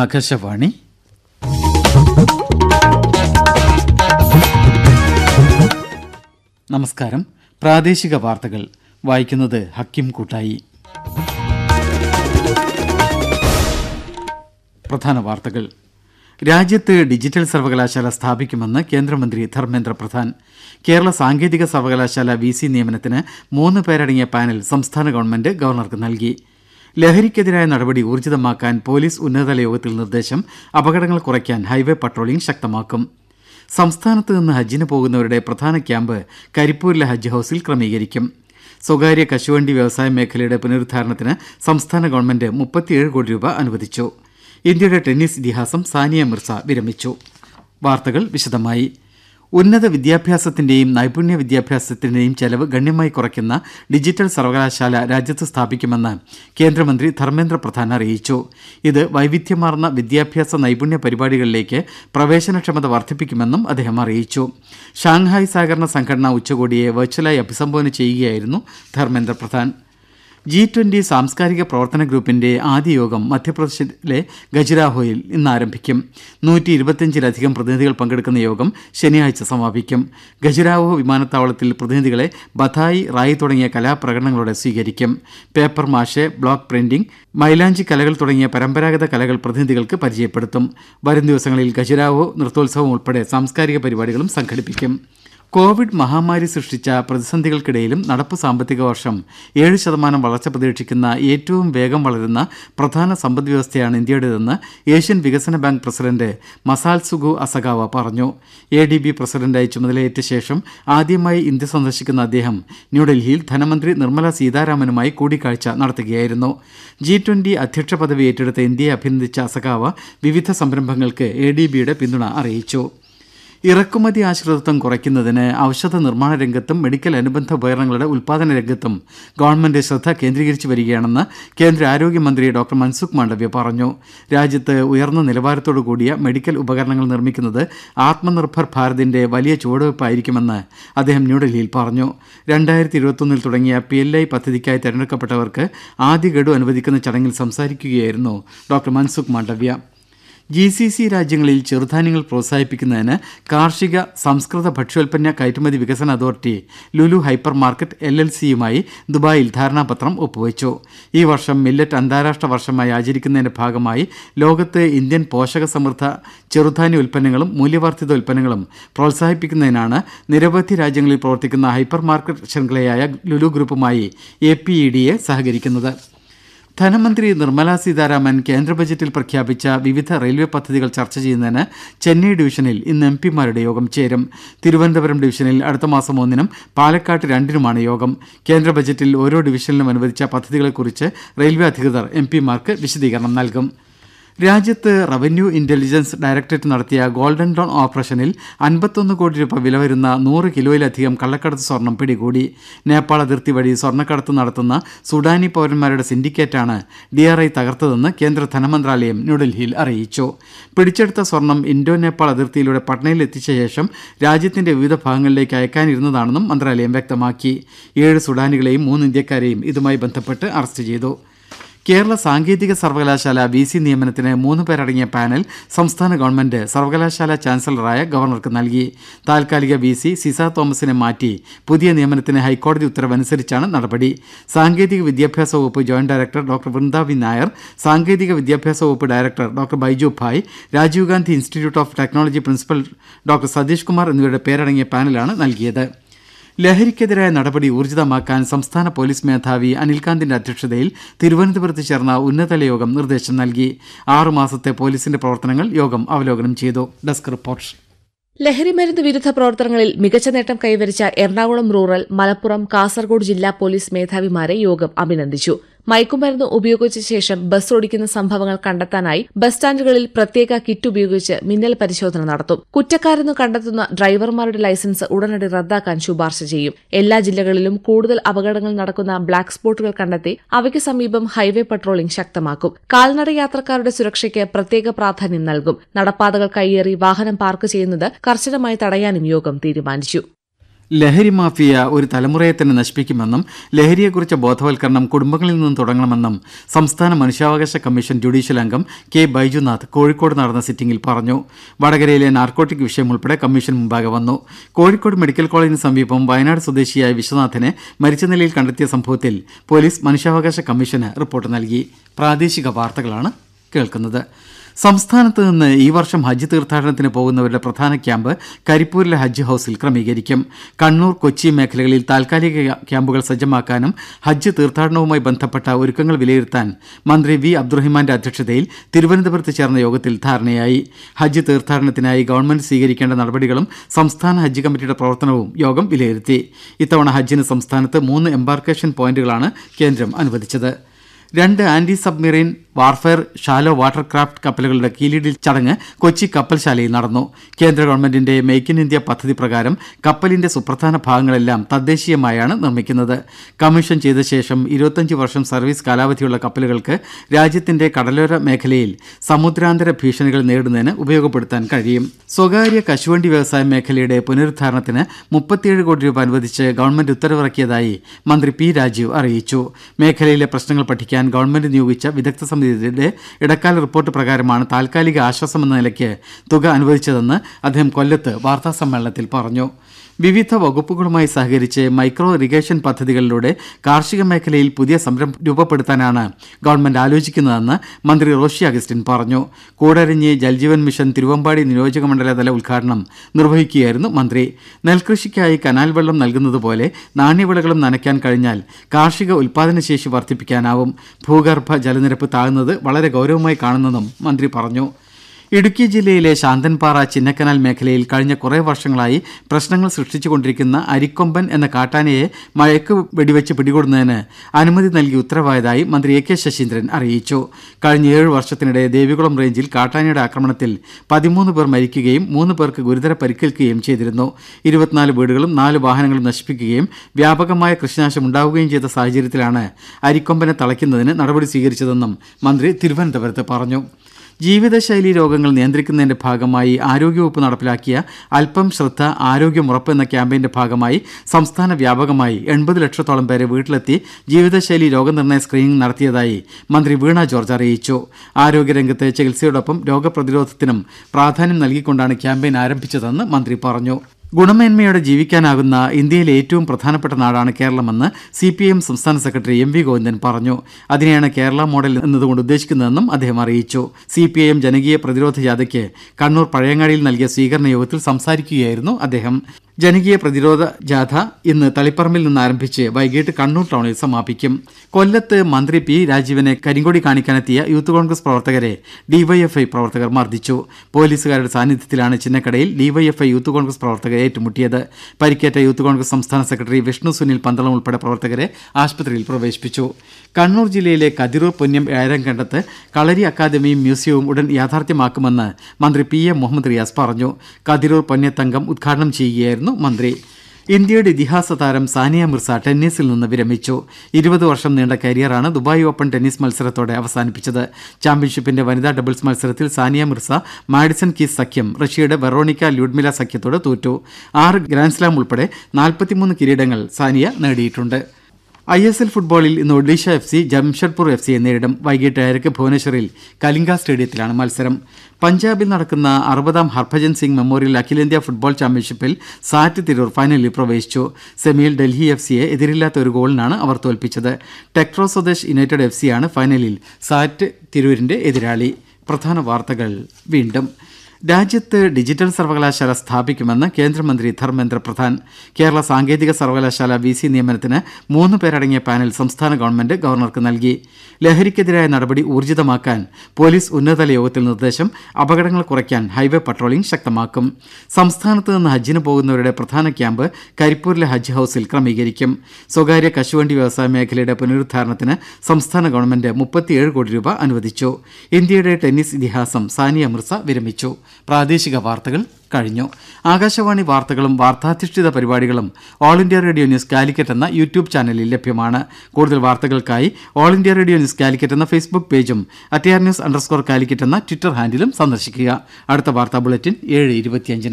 ആകാശവാണി നമസ്കാരം പ്രാദേശിക വാർത്തകൾ വായിക്കുന്നത് ഹക്കിം കൂട്ടായി പ്രധാന വാർത്തകൾ രാജ്യത്ത് ഡിജിറ്റൽ സർവകലാശാല സ്ഥാപിക്കുമെന്ന് കേന്ദ്രമന്ത്രി ധർമ്മേന്ദ്ര പ്രധാൻ കേരള സാങ്കേതിക സർവകലാശാല വി സി നിയമനത്തിന് മൂന്ന് പേരടങ്ങിയ പാനൽ സംസ്ഥാന ഗവൺമെന്റ് ഗവർണർക്ക് നൽകി ലഹരിക്കെതിരായ നടപടി ഊർജിതമാക്കാൻ പോലീസ് ഉന്നതതല യോഗത്തിൽ നിർദ്ദേശം അപകടങ്ങൾ കുറയ്ക്കാൻ ഹൈവേ പട്രോളിംഗ് ശക്തമാക്കും സംസ്ഥാനത്ത് നിന്ന് ഹജ്ജിന് പോകുന്നവരുടെ പ്രധാന ക്യാമ്പ് കരിപ്പൂരിലെ ഹജ്ജ് ഹൌസിൽ ക്രമീകരിക്കും സ്വകാര്യ കശുവണ്ടി വ്യവസായ മേഖലയുടെ പുനരുദ്ധാരണത്തിന് സംസ്ഥാന ഗവൺമെന്റ് മുപ്പത്തിയേഴ് കോടി രൂപ അനുവദിച്ചു ഇന്ത്യയുടെ ടെന്നീസ് ഇതിഹാസം സാനിയ മിർസ വിരമിച്ചു വാർത്തകൾ വിശദമായി ഉന്നത വിദ്യാഭ്യാസത്തിന്റെയും നൈപുണ്യ വിദ്യാഭ്യാസത്തിന്റെയും ചെലവ് ഗണ്യമായി കുറയ്ക്കുന്ന ഡിജിറ്റൽ സർവകലാശാല രാജ്യത്ത് സ്ഥാപിക്കുമെന്ന് കേന്ദ്രമന്ത്രി ധർമ്മേന്ദ്ര പ്രധാൻ അറിയിച്ചു ഇത് വൈവിധ്യമാർന്ന വിദ്യാഭ്യാസ നൈപുണ്യ പരിപാടികളിലേക്ക് പ്രവേശനക്ഷമത വർദ്ധിപ്പിക്കുമെന്നും അദ്ദേഹം അറിയിച്ചു ഷാങ്ഹായ് സഹകരണ സംഘടന ഉച്ചകോടിയെ വെർച്വലായി അഭിസംബോധന ചെയ്യുകയായിരുന്നു ധർമ്മേന്ദ്ര പ്രധാൻ ജി ട്വന്റി സാംസ്കാരിക പ്രവർത്തന ഗ്രൂപ്പിന്റെ ആദ്യ യോഗം മധ്യപ്രദേശിലെ ഖജുരാഹോയിൽ ഇന്ന് ആരംഭിക്കും നൂറ്റി ഇരുപത്തിയഞ്ചിലധികം പ്രതിനിധികൾ പങ്കെടുക്കുന്ന യോഗം ശനിയാഴ്ച സമാപിക്കും ഖജുരാഹോ വിമാനത്താവളത്തിൽ പ്രതിനിധികളെ ബഥായി റായി തുടങ്ങിയ കലാപ്രകടനങ്ങളോടെ സ്വീകരിക്കും പേപ്പർ മാഷെ ബ്ലോക്ക് പ്രിന്റിംഗ് മൈലാഞ്ചി കലകൾ തുടങ്ങിയ പരമ്പരാഗത കലകൾ പ്രതിനിധികൾക്ക് പരിചയപ്പെടുത്തും വരും ദിവസങ്ങളിൽ ഖജുരാഹോ നൃത്തോത്സവം ഉൾപ്പെടെ സാംസ്കാരിക പരിപാടികളും സംഘടിപ്പിക്കും കോവിഡ് മഹാമാരി സൃഷ്ടിച്ച പ്രതിസന്ധികൾക്കിടയിലും നടപ്പു സാമ്പത്തിക വർഷം ഏഴ് ശതമാനം വളർച്ച പ്രതീക്ഷിക്കുന്ന ഏറ്റവും വേഗം വളരുന്ന പ്രധാന സമ്പദ് വ്യവസ്ഥയാണ് ഇന്ത്യയുടേതെന്ന് ഏഷ്യൻ വികസന ബാങ്ക് പ്രസിഡന്റ് മസാൽസുഗു അസഗാവ പറഞ്ഞു എ ഡി ബി പ്രസിഡന്റായി ചുമതലയേറ്റ ശേഷം ആദ്യമായി ഇന്ത്യ സന്ദർശിക്കുന്ന അദ്ദേഹം ന്യൂഡൽഹിയിൽ ധനമന്ത്രി നിർമ്മല സീതാരാമനുമായി കൂടിക്കാഴ്ച നടത്തുകയായിരുന്നു ജി ട്വന്റി അധ്യക്ഷ പദവി ഏറ്റെടുത്ത ഇന്ത്യയെ അഭിനന്ദിച്ച അസഗാവ വിവിധ സംരംഭങ്ങൾക്ക് എ ഡി ബിയുടെ പിന്തുണ അറിയിച്ചു ഇറക്കുമതി ആശ്രിതത്വം കുറയ്ക്കുന്നതിന് ഔഷധ നിർമ്മാണ രംഗത്തും മെഡിക്കൽ അനുബന്ധ ഉപകരണങ്ങളുടെ ഉൽപാദന രംഗത്തും ഗവൺമെന്റ് ശ്രദ്ധ കേന്ദ്രീകരിച്ചു വരികയാണെന്ന് കേന്ദ്ര ആരോഗ്യമന്ത്രി ഡോക്ടർ മൻസുഖ് മാണ്ഡവ്യ പറഞ്ഞു രാജ്യത്ത് ഉയർന്ന നിലവാരത്തോടു കൂടിയ മെഡിക്കൽ ഉപകരണങ്ങൾ നിർമ്മിക്കുന്നത് ആത്മനിർഭർ ഭാരതിന്റെ വലിയ ചുവടുവയ്പായിരിക്കുമെന്ന് അദ്ദേഹം ന്യൂഡൽഹിയിൽ പറഞ്ഞു രണ്ടായിരത്തി ഇരുപത്തൊന്നിൽ തുടങ്ങിയ പി എൽ ഐ പദ്ധതിക്കായി തെരഞ്ഞെടുക്കപ്പെട്ടവർക്ക് ആദ്യ ഗഡു അനുവദിക്കുന്ന ചടങ്ങിൽ സംസാരിക്കുകയായിരുന്നു doctor Mansukh Mandaviya G C C രാജ്യങ്ങളിൽ ചെറുധാന്യങ്ങൾ പ്രോത്സാഹിപ്പിക്കുന്നതിന് കാർഷിക സംസ്കൃത ഭക്ഷ്യോൽപ്പന്ന കയറ്റുമതി വികസന authority Lulu hypermarket L L സിയുമായി ദുബായിൽ ധാരണാപത്രം ഒപ്പുവെച്ചു ഈ വർഷം മില്ലറ്റ് അന്താരാഷ്ട്ര വർഷമായി ആചരിക്കുന്നതിന്റെ ഭാഗമായി ലോകത്ത് ഇന്ത്യൻ പോഷക സമൃദ്ധ ചെറുധാന്യ ഉൽപ്പന്നങ്ങളും മൂല്യവർദ്ധിത ഉൽപ്പന്നങ്ങളും പ്രോത്സാഹിപ്പിക്കുന്നതിനാണ് നിരവധി രാജ്യങ്ങളിൽ പ്രവർത്തിക്കുന്ന ഹൈപ്പർ മാർക്കറ്റ് ശൃംഖലയായ ലുലു ഗ്രൂപ്പുമായി A P E D A സഹകരിക്കുന്നത് ധനമന്ത്രി നിർമ്മല സീതാരാമൻ കേന്ദ്ര ബജറ്റിൽ പ്രഖ്യാപിച്ച വിവിധ റെയിൽവേ പദ്ധതികൾ ചർച്ച ചെയ്യുന്നതിന് ചെന്നൈ ഡിവിഷനിൽ ഇന്ന് എം പിമാരുടെ യോഗം ചേരും തിരുവനന്തപുരം ഡിവിഷനിൽ അടുത്ത മാസം ഒന്നിനും പാലക്കാട്ട് രണ്ടിനുമാണ് യോഗം കേന്ദ്ര ബജറ്റിൽ ഓരോ ഡിവിഷനിലും അനുവദിച്ച പദ്ധതികളെക്കുറിച്ച് റെയിൽവേ അധികൃതർ എം പിമാർക്ക് വിശദീകരണം നൽകും രാജ്യത്ത് റവന്യൂ ഇന്റലിജൻസ് ഡയറക്ടറേറ്റ് നടത്തിയ ഗോൾഡൻ ഡോൺ ഓപ്പറേഷനിൽ അൻപത്തൊന്ന് കോടി രൂപ വില വരുന്ന നൂറ് കിലോയിലധികം കള്ളക്കടത്ത് സ്വർണം പിടികൂടി നേപ്പാൾ അതിർത്തി വഴി സ്വർണ്ണക്കടത്ത് നടത്തുന്ന സുഡാനി പൌരന്മാരുടെ സിൻഡിക്കേറ്റാണ് ഡിആർഐ തകർത്തതെന്ന് കേന്ദ്ര ധനമന്ത്രാലയം ന്യൂഡൽഹിയിൽ അറിയിച്ചു പിടിച്ചെടുത്ത സ്വർണം ഇൻഡോ നേപ്പാൾ അതിർത്തിയിലൂടെ പട്നയിൽ എത്തിച്ച ശേഷം രാജ്യത്തിന്റെ വിവിധ ഭാഗങ്ങളിലേക്ക് അയക്കാനിരുന്നതാണെന്നും മന്ത്രാലയം വ്യക്തമാക്കി ഏഴ് സുഡാനികളെയും മൂന്ന് ഇന്ത്യക്കാരെയും ഇതുമായി ബന്ധപ്പെട്ട് അറസ്റ്റ് ചെയ്തു കേരള സാങ്കേതിക സർവകലാശാല വി സി നിയമനത്തിന് മൂന്ന് പേരടങ്ങിയ പാനൽ സംസ്ഥാന ഗവൺമെന്റ് സർവകലാശാല ചാൻസലറായ ഗവർണർക്ക് നൽകി താൽക്കാലിക വി സി സിസ തോമസിനെ മാറ്റി പുതിയ നിയമനത്തിന് ഹൈക്കോടതി ഉത്തരവനുസരിച്ചാണ് നടപടി സാങ്കേതിക വിദ്യാഭ്യാസ വകുപ്പ് ജോയിന്റ് ഡയറക്ടർ ഡോക്ടർ വൃന്ദാവി നായർ സാങ്കേതിക വിദ്യാഭ്യാസ വകുപ്പ് director doctor Baiju Bhai Rajiv Gandhi institute of technology principal doctor Satheesh Kumar എന്നിവരുടെ പേരടങ്ങിയ പാനലാണ് നൽകിയത് ലഹരിക്കെതിരായ നടപടി ഊർജിതമാക്കാൻ സംസ്ഥാന പോലീസ് മേധാവി അനിൽകാന്തിന്റെ അധ്യക്ഷതയിൽ തിരുവനന്തപുരത്ത് ചേർന്ന ഉന്നതതല യോഗം നിർദ്ദേശം നൽകി ആറുമാസത്തെ പോലീസിന്റെ പ്രവർത്തനങ്ങൾ യോഗം അവലോകനം ചെയ്തു ഡെസ്ക് റിപ്പോർട്ട് ലഹരിമരുന്ന് വിരുദ്ധ പ്രവർത്തനങ്ങളിൽ മികച്ച നേട്ടം കൈവരിച്ച എറണാകുളം റൂറൽ മലപ്പുറം കാസർഗോഡ് ജില്ലാ പോലീസ് മേധാവിമാരെ യോഗം അഭിനന്ദിച്ചു മയക്കുമരുന്ന് ഉപയോഗിച്ച ശേഷം ബസ് ഓടിക്കുന്ന സംഭവങ്ങൾ കണ്ടെത്താനായി ബസ് സ്റ്റാൻഡുകളിൽ പ്രത്യേക കിറ്റ് ഉപയോഗിച്ച് മിന്നൽ പരിശോധന നടത്തും കുറ്റക്കാരെന്ന് കണ്ടെത്തുന്ന ഡ്രൈവർമാരുടെ ലൈസൻസ് ഉടനടി റദ്ദാക്കാൻ ശുപാർശ ചെയ്യും എല്ലാ ജില്ലകളിലും കൂടുതൽ അപകടങ്ങൾ നടക്കുന്ന ബ്ലാക്ക് സ്പോട്ടുകൾ കണ്ടെത്തി അവയ്ക്ക് സമീപം ഹൈവേ പട്രോളിംഗ് ശക്തമാക്കും കാൽനട യാത്രക്കാരുടെ സുരക്ഷയ്ക്ക് പ്രത്യേക പ്രാധാന്യം നൽകും നടപ്പാതകൾ കയ്യേറി വാഹനം പാർക്ക് ചെയ്യുന്നത് കർശനമായി തടയാനും യോഗം തീരുമാനിച്ചു ലഹരി മാഫിയ ഒരു തലമുറയെ തന്നെ നശിപ്പിക്കുമെന്നും ലഹരിയെക്കുറിച്ച ബോധവൽക്കരണം കുടുംബങ്ങളിൽ നിന്നും തുടങ്ങണമെന്നും സംസ്ഥാന മനുഷ്യാവകാശ കമ്മീഷൻ ജുഡീഷ്യൽ അംഗം കെ ബൈജുനാഥ് കോഴിക്കോട് നടന്ന സിറ്റിംഗിൽ പറഞ്ഞു വടകരയിലെ നാർക്കോട്ടിക് വിഷയം ഉൾപ്പെടെ കമ്മീഷൻ മുമ്പാകെ വന്നു കോഴിക്കോട് മെഡിക്കൽ കോളേജിന് സമീപം വയനാട് സ്വദേശിയായ വിശ്വനാഥിനെ മരിച്ച നിലയിൽ കണ്ടെത്തിയ സംഭവത്തിൽ പോലീസ് മനുഷ്യാവകാശ കമ്മീഷന് റിപ്പോർട്ട് നൽകി പ്രാദേശിക വാർത്തകളാണ് കേൾക്കുന്നത് സംസ്ഥാനത്ത് നിന്ന് ഈ വർഷം ഹജ്ജ് തീർത്ഥാടനത്തിന് പോകുന്നവരുടെ പ്രധാന ക്യാമ്പ് കരിപ്പൂരിലെ ഹജ്ജ് ഹൌസിൽ ക്രമീകരിക്കും കണ്ണൂർ കൊച്ചി മേഖലകളിൽ താൽക്കാലിക ക്യാമ്പുകൾ സജ്ജമാക്കാനും ഹജ്ജ് തീർത്ഥാടനവുമായി ബന്ധപ്പെട്ട ഒരുക്കങ്ങൾ വിലയിരുത്താൻ മന്ത്രി വി അബ്ദുറഹിമാന്റെ അധ്യക്ഷതയിൽ തിരുവനന്തപുരത്ത് ചേർന്ന യോഗത്തിൽ ധാരണയായി ഹജ്ജ് തീർത്ഥാടനത്തിനായി ഗവൺമെന്റ് സ്വീകരിക്കേണ്ട നടപടികളും സംസ്ഥാന ഹജ്ജ് കമ്മിറ്റിയുടെ പ്രവർത്തനവും യോഗം വിലയിരുത്തി ഇത്തവണ ഹജ്ജിന് സംസ്ഥാനത്ത് മൂന്ന് എംബാർക്കേഷൻ പോയിന്റുകളാണ് കേന്ദ്രം അനുവദിച്ചത് രണ്ട് anti submarine warfare shallow watercraft കപ്പലുകളുടെ കീലിടിൽ ചടങ്ങ് കൊച്ചി കപ്പൽശാലയിൽ നടന്നു കേന്ദ്ര ഗവൺമെന്റിന്റെ മെയ്ക്ക് ഇൻ ഇന്ത്യ പദ്ധതി പ്രകാരം കപ്പലിന്റെ സുപ്രധാന ഭാഗങ്ങളെല്ലാം തദ്ദേശീയമായാണ് നിർമ്മിക്കുന്നത് കമ്മീഷൻ ചെയ്ത ശേഷം ഇരുപത്തഞ്ച് വർഷം സർവീസ് കാലാവധിയുള്ള കപ്പലുകൾക്ക് രാജ്യത്തിന്റെ കടലോര മേഖലയിൽ സമുദ്രാന്തര ഭീഷണികൾ നേരിടുന്നതിന് ഉപയോഗപ്പെടുത്താൻ കഴിയും സ്വകാര്യ കശുവണ്ടി വ്യവസായ മേഖലയുടെ പുനരുദ്ധാരണത്തിന് മുപ്പത്തിയേഴ് കോടി രൂപ അനുവദിച്ച് ഗവൺമെന്റ് ഉത്തരവിറക്കിയതായി മന്ത്രി പി രാജീവ് അറിയിച്ചു മേഖലയിലെ പ്രശ്നങ്ങൾ പഠിക്കാൻ ഗവൺമെന്റ് നിയോഗിച്ച വിദഗ്ധ സമിതി പ്രതിനിധിയുടെ ഇടക്കാല റിപ്പോർട്ട് പ്രകാരമാണ് താൽക്കാലിക ആശ്വാസമെന്ന നിലയ്ക്ക് തുക അനുവദിച്ചതെന്ന് അദ്ദേഹം കൊല്ലത്ത് വാർത്താസമ്മേളനത്തിൽ പറഞ്ഞു വിവിധ വകുപ്പുകളുമായി സഹകരിച്ച് മൈക്രോ ഇറിഗേഷൻ പദ്ധതികളിലൂടെ കാർഷിക മേഖലയിൽ പുതിയ സംരംഭം രൂപപ്പെടുത്താനാണ് ഗവൺമെന്റ് ആലോചിക്കുന്നതെന്ന് മന്ത്രി റോഷി അഗസ്റ്റിൻ പറഞ്ഞു കൂടരഞ്ഞി ജൽജീവൻ മിഷൻ തിരുവമ്പാടി നിയോജക മണ്ഡലതല ഉദ്ഘാടനം നിർവഹിക്കുകയായിരുന്നു മന്ത്രി നെൽകൃഷിക്കായി കനാൽ വെള്ളം നൽകുന്നതുപോലെ നാണ്യവിളകളും നനയ്ക്കാൻ കഴിഞ്ഞാൽ കാർഷിക ഉൽപാദനശേഷി വർദ്ധിപ്പിക്കാനാവും ഭൂഗർഭ ജലനിരപ്പ് താഴ്ന്നത് വളരെ ഗൗരവമായി കാണുന്നതും മന്ത്രി പറഞ്ഞു ഇടുക്കി ജില്ലയിലെ ശാന്തൻപാറ ചിന്നക്കനാൽ മേഖലയിൽ കഴിഞ്ഞ കുറേ വർഷങ്ങളായി പ്രശ്നങ്ങൾ സൃഷ്ടിച്ചുകൊണ്ടിരിക്കുന്ന അരിക്കൊമ്പൻ എന്ന കാട്ടാനയെ മഴയ്ക്ക് വെടിവെച്ച് പിടികൂടുന്നതിന് അനുമതി നൽകി ഉത്തരവായതായി മന്ത്രി എ കെ ശശീന്ദ്രൻ അറിയിച്ചു കഴിഞ്ഞ ഏഴ് വർഷത്തിനിടെ ദേവികുളം റേഞ്ചിൽ കാട്ടാനയുടെ ആക്രമണത്തിൽ പതിമൂന്ന് പേർ മരിക്കുകയും മൂന്ന് പേർക്ക് ഗുരുതര പരിക്കേൽക്കുകയും ചെയ്തിരുന്നു ഇരുപത്തിനാല് വീടുകളും നാല് വാഹനങ്ങളും നശിപ്പിക്കുകയും വ്യാപകമായ കൃഷിനാശം ഉണ്ടാവുകയും ചെയ്ത സാഹചര്യത്തിലാണ് അരിക്കൊമ്പനെ തളയ്ക്കുന്നതിന് നടപടി സ്വീകരിച്ചതെന്നും മന്ത്രി തിരുവനന്തപുരത്ത് പറഞ്ഞു ജീവിതശൈലി രോഗങ്ങൾ നിയന്ത്രിക്കുന്നതിന്റെ ഭാഗമായി ആരോഗ്യവകുപ്പ് നടപ്പിലാക്കിയ അല്പം ശ്രദ്ധ ആരോഗ്യമുറപ്പ് എന്ന ക്യാമ്പയിന്റെ ഭാഗമായി സംസ്ഥാന വ്യാപകമായി എൺപത് ലക്ഷത്തോളം പേരെ വീട്ടിലെത്തി ജീവിതശൈലി രോഗനിർണയ സ്ക്രീനിംഗ് നടത്തിയതായി മന്ത്രി വീണ ജോർജ് അറിയിച്ചു ആരോഗ്യരംഗത്ത് ചികിത്സയോടൊപ്പം രോഗപ്രതിരോധത്തിനും പ്രാധാന്യം നൽകിക്കൊണ്ടാണ് ക്യാമ്പയിൻ ആരംഭിച്ചതെന്ന് മന്ത്രി പറഞ്ഞു ഗുണമേന്മയോടെ ജീവിക്കാനാകുന്ന ഇന്ത്യയിലെ ഏറ്റവും പ്രധാനപ്പെട്ട നാടാണ് കേരളമെന്ന് സി പി എം സംസ്ഥാന സെക്രട്ടറി എം വി ഗോവിന്ദൻ പറഞ്ഞു അതിനെയാണ് കേരള മോഡൽ എന്നതുകൊണ്ട് ഉദ്ദേശിക്കുന്നതെന്നും അദ്ദേഹം അറിയിച്ചു സി പി ഐ എം ജനകീയ പ്രതിരോധ ജാഥയ്ക്ക് കണ്ണൂർ പഴയങ്ങാടിയിൽ നൽകിയ സ്വീകരണ യോഗത്തിൽ സംസാരിക്കുകയായിരുന്നു അദ്ദേഹം ജനകീയ പ്രതിരോധ ജാഥ ഇന്ന് തളിപ്പറമ്പിൽ നിന്ന് ആരംഭിച്ച് വൈകിട്ട് കണ്ണൂർ ടൌണിൽ സമാപിക്കും കൊല്ലത്ത് മന്ത്രി പി രാജീവനെ കരിങ്കൊടി കാണിക്കാനെത്തിയ യൂത്ത് കോൺഗ്രസ് പ്രവർത്തകരെ ഡിവൈഎഫ്ഐ പ്രവർത്തകർ മർദ്ദിച്ചു പോലീസുകാരുടെ സാന്നിധ്യത്തിലാണ് ചിന്നക്കടയിൽ ഡിവൈഎഫ്ഐ യൂത്ത് കോൺഗ്രസ് പ്രവർത്തകരെ ഏറ്റുമുട്ടിയത് പരിക്കേറ്റ യൂത്ത് കോൺഗ്രസ് സംസ്ഥാന സെക്രട്ടറി വിഷ്ണു സുനിൽ പന്തളം ഉൾപ്പെടെ പ്രവർത്തകരെ ആശുപത്രിയിൽ പ്രവേശിപ്പിച്ചു കണ്ണൂർ ജില്ലയിലെ കതിരൂർ പുന്യം കണ്ടത്ത് കളരി അക്കാദമിയും മ്യൂസിയവും ഉടൻ യാഥാർത്ഥ്യമാക്കുമെന്ന് മന്ത്രി പി എ മുഹമ്മദ് റിയാസ് പറഞ്ഞു കതിരൂർ പൊന്നത്തങ്കം ഉദ്ഘാടനം ചെയ്യുകയായിരുന്നു സംസാരിക്കുകയായിരുന്നു മന്ത്രി ഇന്ത്യയുടെ ഇതിഹാസ താരം സാനിയ മിർസ ടെന്നീസിൽ നിന്ന് വിരമിച്ചു ഇരുപത് വർഷം നീണ്ട കരിയറാണ് ദുബായ് ഓപ്പൺ ടെന്നീസ് മത്സരത്തോടെ അവസാനിപ്പിച്ചത് ചാമ്പ്യൻഷിപ്പിന്റെ വനിതാ ഡബിൾസ് മത്സരത്തിൽ സാനിയ മിർസ മാഡിസൺ കീസ് സഖ്യം റഷ്യയുടെ വെറോണിക്ക ല്യൂഡ്മില സഖ്യത്തോട് തോറ്റു ആറ് ഗ്രാൻഡ്സ്ലാം ഉൾപ്പെടെ നാൽപ്പത്തിമൂന്ന് കിരീടങ്ങൾ സാനിയ നേടിയിട്ടുണ്ട് ഐ എസ് എൽ ഫുട്ബോളിൽ ഇന്ന് Odisha F C Jamshedpur F സിയെ നേരിടും വൈകിട്ട് ഏഴരയ്ക്ക് ഭുവനേശ്വറിൽ കലിംഗ സ്റ്റേഡിയത്തിലാണ് മത്സരം പഞ്ചാബിൽ നടക്കുന്ന അറുപതാം ഹർഭജൻ സിംഗ് മെമ്മോറിയൽ അഖിലേന്ത്യാ ഫുട്ബോൾ ചാമ്പ്യൻഷിപ്പിൽ സാറ്റ് തിരൂർ ഫൈനലിൽ പ്രവേശിച്ചു സെമിയിൽ ഡൽഹി എഫ് സിയെ എതിരില്ലാത്ത ഒരു ഗോളിനാണ് അവർ തോൽപ്പിച്ചത് ടെക്ട്രോ സ്വദേശ് യുണൈറ്റഡ് എഫ് സിയാണ് ഫൈനലിൽ സാറ്റ് തിരൂരിന്റെ എതിരാളി പ്രധാന വാർത്തകൾ വീണ്ടും ദേദ രാജ്യത്ത് ഡിജിറ്റൽ സർവകലാശാല സ്ഥാപിക്കുമെന്ന് കേന്ദ്രമന്ത്രി ധർമ്മേന്ദ്ര പ്രധാൻ കേരള സാങ്കേതിക സർവകലാശാല വി സി നിയമനത്തിന് മൂന്ന് പേരടങ്ങിയ പാനൽ സംസ്ഥാന ഗവൺമെന്റ് ഗവർണർക്ക് നൽകി ലഹരിക്കെതിരായ നടപടി ഊർജിതമാക്കാൻ പോലീസ് ഉന്നതതല യോഗത്തിൽ നിർദ്ദേശം അപകടങ്ങൾ കുറയ്ക്കാൻ ഹൈവേ പട്രോളിംഗ് ശക്തമാക്കും സംസ്ഥാനത്ത് നിന്ന് ഹജ്ജിന് പോകുന്നവരുടെ പ്രധാന ക്യാമ്പ് കരിപ്പൂരിലെ ഹജ്ജ് ഹൌസിൽ ക്രമീകരിക്കും സ്വകാര്യ കശുവണ്ടി വ്യവസായ മേഖലയുടെ പുനരുദ്ധാരണത്തിന് സംസ്ഥാന ഗവൺമെന്റ് മുപ്പത്തിയേഴ് കോടി രൂപ അനുവദിച്ചു ഇന്ത്യയുടെ ടെന്നീസ് ഇതിഹാസം സാനിയ മിർസ വിരമിച്ചു പ്രാദേശിക വാർത്തകൾ കഴിഞ്ഞു ആകാശവാണി വാർത്തകളും വാർത്താധിഷ്ഠിത പരിപാടികളും All India Radio News Calicut എന്ന യൂട്യൂബ് ചാനലിൽ ലഭ്യമാണ് കൂടുതൽ വാർത്തകൾക്കായി All India Radio News Calicut എന്ന ഫേസ്ബുക്ക് പേജും അറ്റിയാർ ന്യൂസ് അണ്ടർസ്കോർ കാലിക്കറ്റ് എന്ന ട്വിറ്റർ ഹാൻഡിലും സന്ദർശിക്കുക അടുത്ത വാർത്താ ബുള്ളറ്റിൻ ഏഴ് ഇരുപത്തിയഞ്ചിന്